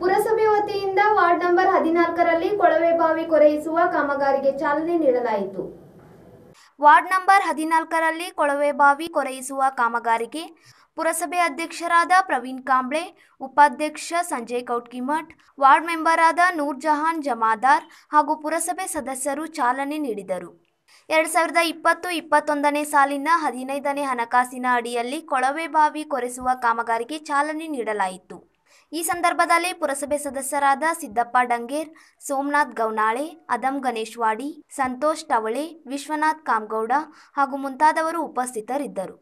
ಪುರಸಭೆ ವತಿಯಿಂದ ward number ಹದಿನಾಲ್ಕರಲ್ಲಿ ಕೊಳವೆಬಾವಿ ಕೊರೆಯಿಸುವ ಕಾಮಗಾರಿಗೆ ಚಾಲನೆ ನೀಡಲಾಯಿತು ವಾರ್ಡ್ ನಂಬರ್ ಹದಿನಾಲ್ಕರಲ್ಲಿ ಕೊಳವೆಬಾವಿ ಕೊರೆಯಿಸುವ ಕಾಮಗಾರಿಗೆ ಪುರಸಭೆ ಅಧ್ಯಕ್ಷರಾದ ಪ್ರವೀಣ್ ಕಾಂಬ್ಳೆ ಉಪಾಧ್ಯಕ್ಷ ಸಂಜಯ್ ಕೌಟ್ಕಿಮಠ್ ವಾರ್ಡ್ ಮೆಂಬರಾದ ನೂರ್ ಜಹಾನ್ ಜಮಾದಾರ್ ಹಾಗೂ ಪುರಸಭೆ ಸದಸ್ಯರು ಚಾಲನೆ ನೀಡಿದರು ಎರಡ್ ಸಾವಿರದ ಇಪ್ಪತ್ತು ಇಪ್ಪತ್ತೊಂದನೇ ಸಾಲಿನ ಹದಿನೈದನೇ ಹಣಕಾಸಿನ ಅಡಿಯಲ್ಲಿ ಕೊಳವೆಬಾವಿ ಕೊರೆಸುವ ಕಾಮಗಾರಿಗೆ ಚಾಲನೆ ನೀಡಲಾಯಿತು ಈ ಸಂದರ್ಭದಲ್ಲಿ ಪುರಸಭೆ ಸದಸ್ಯರಾದ ಸಿದ್ದಪ್ಪ ಡಂಗೇರ್ ಸೋಮನಾಥ್ ಗೌನಾಳೆ ಅದಂ ಗಣೇಶ್ವಾಡಿ ಸಂತೋಷ್ ಟವಳೆ ವಿಶ್ವನಾಥ್ ಕಾಮಗೌಡ ಹಾಗೂ ಮುಂತಾದವರು ಉಪಸ್ಥಿತರಿದ್ದರು